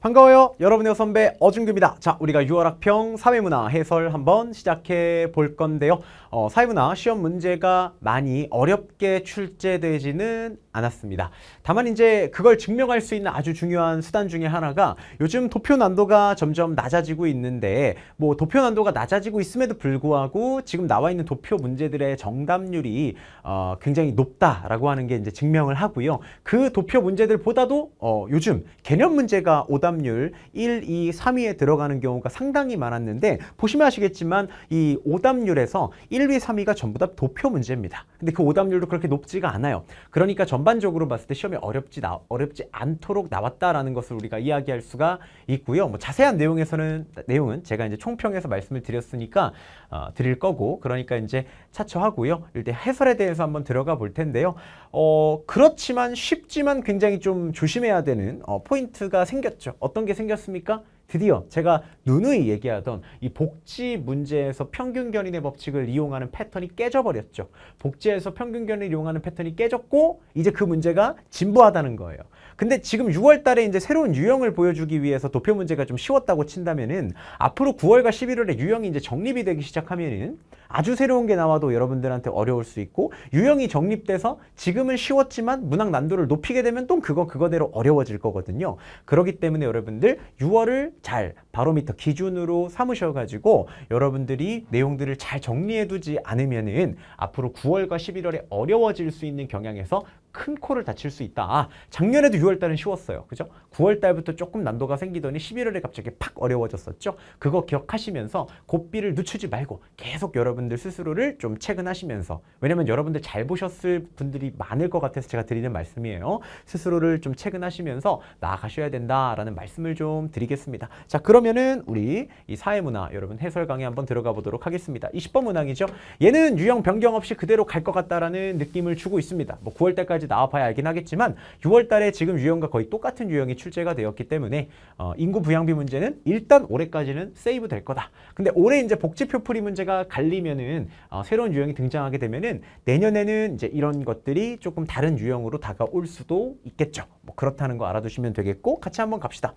반가워요. 여러분의 선배 어준규입니다. 자, 우리가 6월 학평 사회문화 해설 한번 시작해 볼 건데요. 어, 사회문화 시험 문제가 많이 어렵게 출제되지는 않았습니다. 다만 이제 그걸 증명할 수 있는 아주 중요한 수단 중에 하나가 요즘 도표 난도가 점점 낮아지고 있는데 뭐 도표 난도가 낮아지고 있음에도 불구하고 지금 나와 있는 도표 문제들의 정답률이 어, 굉장히 높다라고 하는 게 이제 증명을 하고요. 그 도표 문제들보다도 어, 요즘 개념 문제가 오다 오답률 1, 2, 3위에 들어가는 경우가 상당히 많았는데 보시면 아시겠지만 이 오답률에서 1, 2, 3위가 전부 다 도표 문제입니다. 근데 그 오답률도 그렇게 높지가 않아요. 그러니까 전반적으로 봤을 때 시험이 어렵지, 나, 어렵지 않도록 나왔다라는 것을 우리가 이야기할 수가 있고요. 뭐 자세한 내용에서는 내용은 제가 이제 총평에서 말씀을 드렸으니까 어, 드릴 거고 그러니까 이제 차처하고요. 일단 해설에 대해서 한번 들어가 볼 텐데요. 어, 그렇지만 쉽지만 굉장히 좀 조심해야 되는 어, 포인트가 생겼죠. 어떤 게 생겼습니까? 드디어 제가 누누이 얘기하던 이 복지 문제에서 평균견인의 법칙을 이용하는 패턴이 깨져버렸죠. 복지에서 평균견인을 이용하는 패턴이 깨졌고 이제 그 문제가 진부하다는 거예요. 근데 지금 6월 달에 이제 새로운 유형을 보여주기 위해서 도표 문제가 좀 쉬웠다고 친다면은 앞으로 9월과 11월에 유형이 이제 정립이 되기 시작하면은 아주 새로운 게 나와도 여러분들한테 어려울 수 있고 유형이 정립돼서 지금은 쉬웠지만 문항 난도를 높이게 되면 또 그거 그거대로 어려워질 거거든요. 그렇기 때문에 여러분들 6월을 잘 바로미터 기준으로 삼으셔가지고 여러분들이 내용들을 잘 정리해두지 않으면은 앞으로 9월과 11월에 어려워질 수 있는 경향에서 큰 코를 다칠 수 있다. 아, 작년에도 6월달은 쉬웠어요. 그죠? 9월달부터 조금 난도가 생기더니 11월에 갑자기 팍 어려워졌었죠? 그거 기억하시면서 고삐를 늦추지 말고 계속 여러분들 스스로를 좀 체근하시면서 왜냐면 여러분들 잘 보셨을 분들이 많을 것 같아서 제가 드리는 말씀이에요. 스스로를 좀 체근하시면서 나아가셔야 된다라는 말씀을 좀 드리겠습니다. 자, 그러면은 우리 이 사회문화 여러분 해설 강의 한번 들어가 보도록 하겠습니다. 20번 문항이죠? 얘는 유형 변경 없이 그대로 갈 것 같다라는 느낌을 주고 있습니다. 뭐 9월달까지 나와봐야 알긴 하겠지만 6월 달에 지금 유형과 거의 똑같은 유형이 출제가 되었기 때문에 어, 인구 부양비 문제는 일단 올해까지는 세이브 될 거다. 근데 올해 이제 복지표 풀이 문제가 갈리면은 어, 새로운 유형이 등장하게 되면은 내년에는 이제 이런 것들이 조금 다른 유형으로 다가올 수도 있겠죠. 뭐 그렇다는 거 알아두시면 되겠고 같이 한번 갑시다.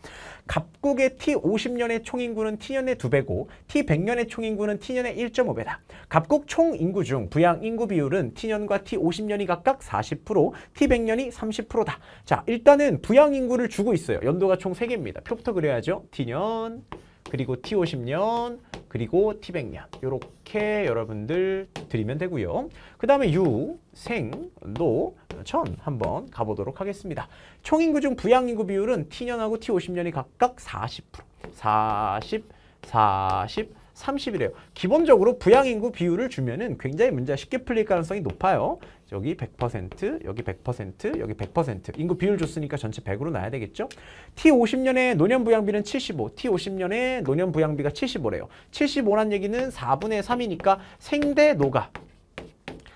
갑국의 T50년의 총인구는 T년의 2배고 T100년의 총인구는 T년의 1.5배다. 갑국 총인구 중 부양 인구 비율은 T년과 T50년이 각각 40%, T100년이 30%다. 자, 일단은 부양 인구를 주고 있어요. 연도가 총 3개입니다. 표부터 그려야죠. T년, 그리고 T50년, 그리고 T100년. 이렇게 여러분들 드리면 되고요. 그 다음에 유, 생, 노, 천 한번 가보도록 하겠습니다. 총인구 중 부양인구 비율은 T년하고 T50년이 각각 40%, 40, 40, 30이래요. 기본적으로 부양인구 비율을 주면은 굉장히 문제가 쉽게 풀릴 가능성이 높아요. 여기 100%, 여기 100%, 여기 100%. 인구 비율 줬으니까 전체 100으로 나야 되겠죠? T50년에 노년 부양비는 75, T50년에 노년 부양비가 75래요. 75란 얘기는 4분의 3이니까 생대 노가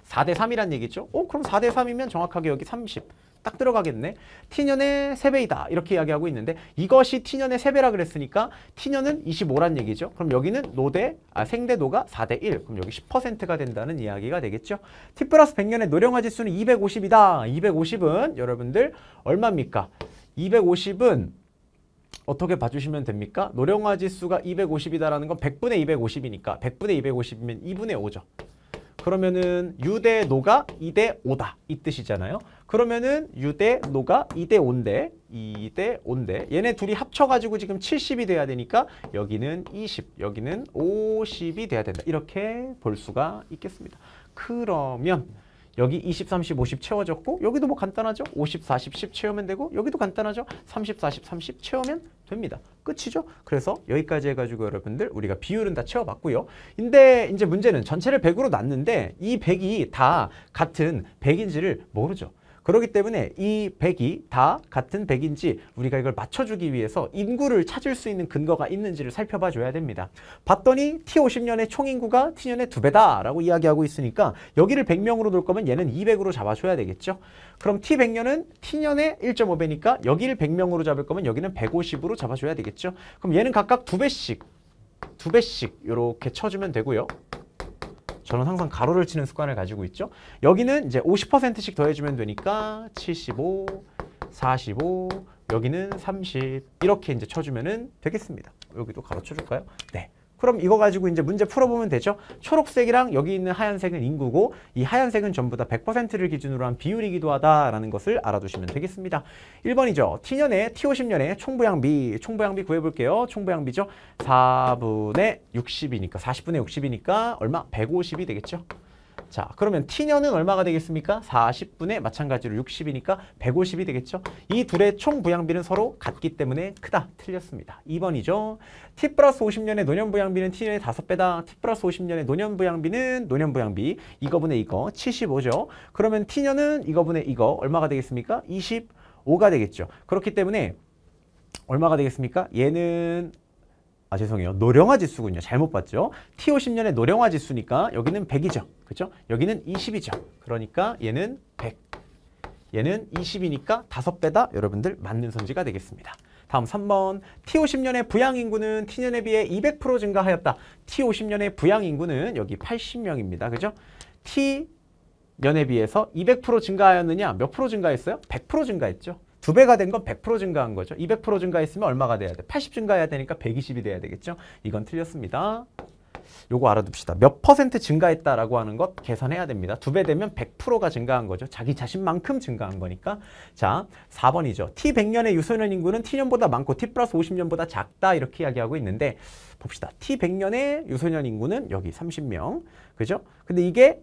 4대 3이란 얘기죠. 어, 그럼 4대 3이면 정확하게 여기 30. 딱 들어가겠네. 티년의 세배이다 이렇게 이야기하고 있는데 이것이 티년의 세배라 그랬으니까 티년은 25란 얘기죠. 그럼 여기는 노대, 아, 생대도가 4대 1. 그럼 여기 10%가 된다는 이야기가 되겠죠. 티 플러스 100년의 노령화 지수는 250이다. 250은 여러분들 얼마입니까? 250은 어떻게 봐주시면 됩니까? 노령화 지수가 250이다라는 건 100분의 250이니까 100분의 250이면 2분의 5죠. 그러면은 유 대 노가 이대 오다이 뜻이잖아요. 그러면은 유 대 노가 이대 온데이 대 온데 얘네 둘이 합쳐가지고 지금 70이 돼야 되니까 여기는 20, 여기는 50이 돼야 된다. 이렇게 볼 수가 있겠습니다. 그러면 여기 20, 30, 50 채워졌고 여기도 뭐 간단하죠? 50, 40, 10 채우면 되고 여기도 간단하죠? 30, 40, 30 채우면 됩니다. 끝이죠? 그래서 여기까지 해가지고 여러분들 우리가 비율은 다 채워봤고요. 근데 이제 문제는 전체를 100으로 놨는데이 100이 다 같은 100인지를 모르죠. 그렇기 때문에 이 100이 다 같은 100인지 우리가 이걸 맞춰주기 위해서 인구를 찾을 수 있는 근거가 있는지를 살펴봐 줘야 됩니다. 봤더니 T50년의 총인구가 T년의 두배다 라고 이야기하고 있으니까 여기를 100명으로 놓을 거면 얘는 200으로 잡아줘야 되겠죠. 그럼 T100년은 T년의 1.5배니까 여기를 100명으로 잡을 거면 여기는 150으로 잡아줘야 되겠죠. 그럼 얘는 각각 두배씩두배씩 이렇게 쳐주면 되고요. 저는 항상 가로를 치는 습관을 가지고 있죠. 여기는 이제 50%씩 더해주면 되니까 75, 45, 여기는 30 이렇게 이제 쳐주면 되겠습니다. 여기도 가로 쳐줄까요? 네. 그럼 이거 가지고 이제 문제 풀어보면 되죠. 초록색이랑 여기 있는 하얀색은 인구고 이 하얀색은 전부 다 100%를 기준으로 한 비율이기도 하다라는 것을 알아두시면 되겠습니다. 1번이죠. T년에 T50년에 총부양비, 총부양비 구해볼게요. 총부양비죠. 4분의 60이니까 40분의 60이니까 얼마? 150이 되겠죠. 자, 그러면 t년은 얼마가 되겠습니까? 40분의 마찬가지로 60이니까 150이 되겠죠? 이 둘의 총 부양비는 서로 같기 때문에 크다. 틀렸습니다. 2번이죠. t 플러스 50년의 노년 부양비는 t년의 5배다. t 플러스 50년의 노년 부양비는 노년 부양비 이거분의 이거 75죠. 그러면 t년은 이거분의 이거 얼마가 되겠습니까? 25가 되겠죠. 그렇기 때문에 얼마가 되겠습니까? 얘는 아 죄송해요. 노령화 지수군요. 잘못 봤죠. TO 10년의 노령화 지수니까 여기는 100이죠. 그렇죠? 여기는 20이죠. 그러니까 얘는 100. 얘는 20이니까 5배다. 여러분들 맞는 선지가 되겠습니다. 다음 3번 T50년의 부양인구는 T년에 비해 200% 증가하였다. T50년의 부양인구는 여기 80명입니다. 그죠? T년에 비해서 200% 증가하였느냐? 몇 프로 증가했어요? 100% 증가했죠. 두 배가 된 건 100% 증가한 거죠. 200% 증가했으면 얼마가 돼야 돼? 80 증가해야 되니까 120이 돼야 되겠죠. 이건 틀렸습니다. 요거 알아둡시다. 몇 퍼센트 증가했다라고 하는 것 계산해야 됩니다. 두 배 되면 100%가 증가한 거죠. 자기 자신만큼 증가한 거니까. 자, 4번이죠. T100년의 유소년 인구는 T년보다 많고 T 플러스 50년보다 작다 이렇게 이야기하고 있는데 봅시다. T100년의 유소년 인구는 여기 30명. 그죠? 근데 이게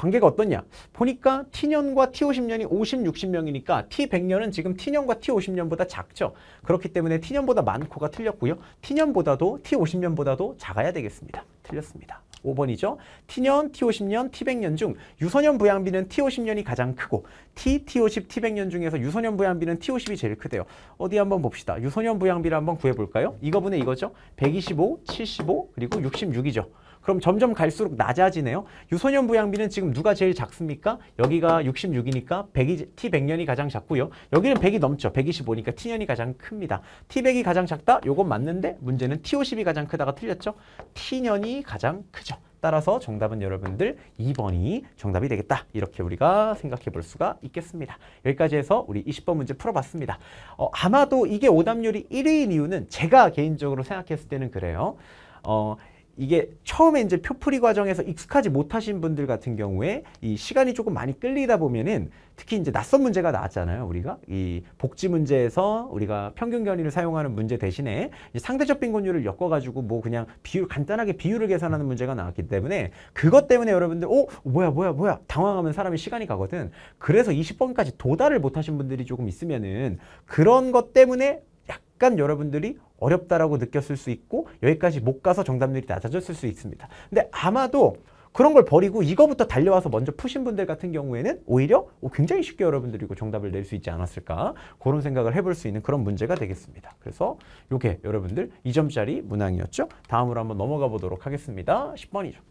관계가 어떻냐? 보니까 T년과 T50년이 50, 60명이니까 T100년은 지금 T년과 T50년보다 작죠. 그렇기 때문에 T년보다 많고가 틀렸고요. T년보다도 T50년보다도 작아야 되겠습니다. 틀렸습니다. 5번이죠. T년, T50년, T100년 중 유소년 부양비는 T50년이 가장 크고 T, T50, T100년 중에서 유소년 부양비는 T50이 제일 크대요. 어디 한번 봅시다. 유소년 부양비를 한번 구해볼까요? 이거분의 이거죠. 125, 75, 그리고 66이죠. 그럼 점점 갈수록 낮아지네요. 유소년 부양비는 지금 누가 제일 작습니까? 여기가 66이니까 100이, T100년이 가장 작고요. 여기는 100이 넘죠. 125니까 T년이 가장 큽니다. T100이 가장 작다? 요건 맞는데 문제는 T50이 가장 크다가 틀렸죠? T년이 가장 크죠. 따라서 정답은 여러분들 2번이 정답이 되겠다. 이렇게 우리가 생각해 볼 수가 있겠습니다. 여기까지 해서 우리 20번 문제 풀어봤습니다. 어, 아마도 이게 오답률이 1위인 이유는 제가 개인적으로 생각했을 때는 그래요. 어, 이게 처음에 이제 표풀이 과정에서 익숙하지 못하신 분들 같은 경우에 이 시간이 조금 많이 끌리다 보면은 특히 이제 낯선 문제가 나왔잖아요. 우리가 이 복지 문제에서 우리가 평균 견인을 사용하는 문제 대신에 상대적 빈곤율을 엮어 가지고 뭐 그냥 비율 간단하게 비율을 계산하는 문제가 나왔기 때문에 그것 때문에 여러분들 어 뭐야 뭐야 뭐야 당황하면 사람이 시간이 가거든. 그래서 20번까지 도달을 못 하신 분들이 조금 있으면은 그런 것 때문에 약간 여러분들이 어렵다라고 느꼈을 수 있고 여기까지 못 가서 정답률이 낮아졌을 수 있습니다. 근데 아마도 그런 걸 버리고 이거부터 달려와서 먼저 푸신 분들 같은 경우에는 오히려 굉장히 쉽게 여러분들이 정답을 낼 수 있지 않았을까 그런 생각을 해볼 수 있는 그런 문제가 되겠습니다. 그래서 이게 여러분들 이점짜리 문항이었죠. 다음으로 한번 넘어가 보도록 하겠습니다. 10번이죠.